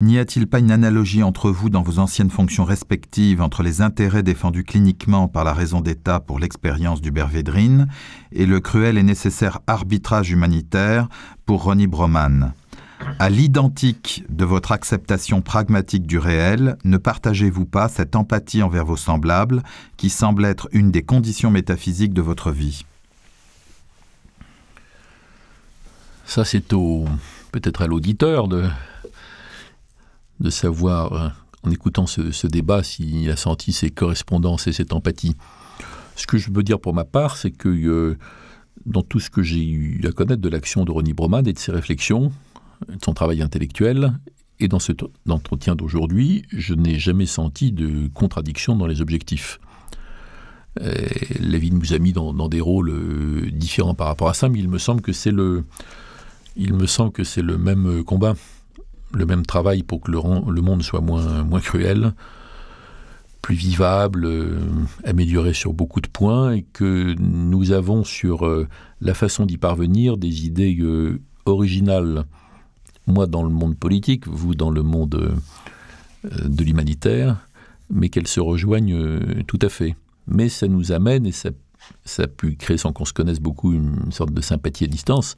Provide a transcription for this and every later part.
N'y a-t-il pas une analogie entre vous dans vos anciennes fonctions respectives entre les intérêts défendus cliniquement par la raison d'État pour l'expérience du Bervédrine et le cruel et nécessaire arbitrage humanitaire pour Ronnie Broman À l'identique de votre acceptation pragmatique du réel, ne partagez-vous pas cette empathie envers vos semblables qui semble être une des conditions métaphysiques de votre vie Ça, c'est au... peut-être à l'auditeur de de savoir, euh, en écoutant ce, débat, s'il a senti ses correspondances et cette empathie. Ce que je veux dire pour ma part, c'est que euh, dans tout ce que j'ai eu à connaître de l'action de Ronnie Bromade et de ses réflexions, de son travail intellectuel, et dans cet entretien d'aujourd'hui, je n'ai jamais senti de contradiction dans les objectifs. Euh, la vie nous a mis dans, dans, des rôles différents par rapport à ça, mais il me semble que c'est le, il me semble que c'est le même combat le même travail pour que le, monde soit moins, moins cruel, plus vivable, euh, amélioré sur beaucoup de points, et que nous avons sur euh, la façon d'y parvenir des idées euh, originales. Moi dans le monde politique, vous dans le monde de l'humanitaire, mais qu'elles se rejoignent tout à fait. Mais ça nous amène, et ça, ça a pu créer sans qu'on se connaisse beaucoup une sorte de sympathie à distance,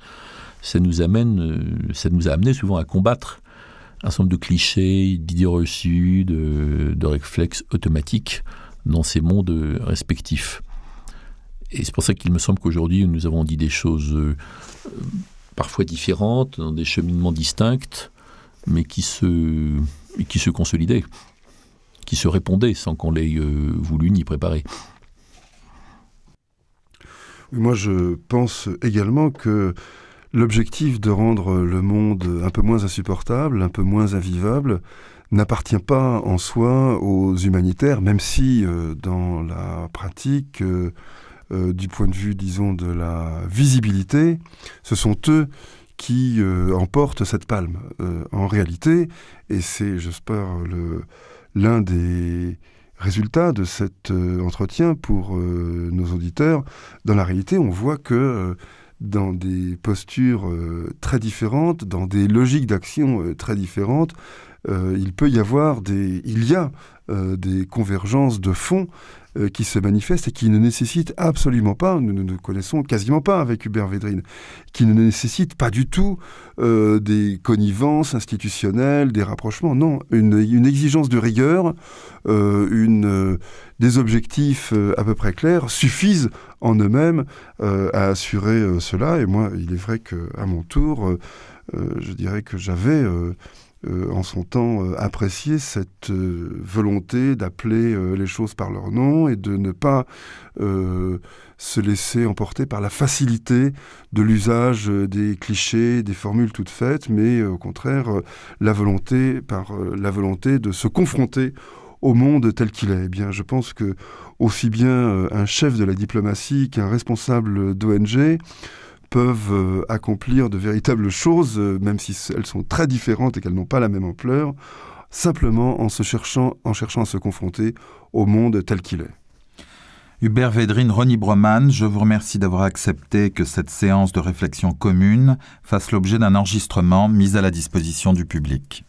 ça nous amène, ça nous a amené souvent à combattre un certain nombre de clichés, d'idées reçues, de, réflexes automatiques dans ces mondes respectifs. Et c'est pour ça qu'il me semble qu'aujourd'hui, nous avons dit des choses euh, parfois différentes, dans des cheminements distincts, mais qui se, qui se consolidaient, qui se répondaient sans qu'on l'ait euh, voulu ni préparé. Moi, je pense également que l'objectif de rendre le monde un peu moins insupportable, un peu moins invivable, n'appartient pas en soi aux humanitaires, même si euh, dans la pratique, euh, euh, du point de vue, disons, de la visibilité, ce sont eux qui emportent cette palme. en réalité, et c'est, j'espère, l'un des résultats de cet entretien pour nos auditeurs, dans la réalité, on voit que dans des postures euh, très différentes, dans des logiques d'action euh, très différentes, euh, il peut y avoir des, il y a euh, des convergences de fonds euh, qui se manifestent et qui ne nécessitent absolument pas, nous ne connaissons quasiment pas avec Hubert Védrine, qui ne nécessitent pas du tout des connivences institutionnelles, des rapprochements. Non, une, exigence de rigueur, une, des objectifs à peu près clairs suffisent en eux-mêmes à assurer cela. Et moi, il est vrai que à mon tour, je dirais que j'avais euh, en son temps euh, apprécier cette euh, volonté d'appeler les choses par leur nom et de ne pas se laisser emporter par la facilité de l'usage des clichés, des formules toutes faites, mais au contraire la volonté par la volonté de se confronter au monde tel qu'il est. Eh bien, je pense que aussi bien un chef de la diplomatie qu'un responsable d'ONG peuvent euh, accomplir de véritables choses, euh, même si elles sont très différentes et qu'elles n'ont pas la même ampleur, simplement en, se cherchant, en cherchant à se confronter au monde tel qu'il est. Hubert Védrine, Ronnie Broman, je vous remercie d'avoir accepté que cette séance de réflexion commune fasse l'objet d'un enregistrement mis à la disposition du public.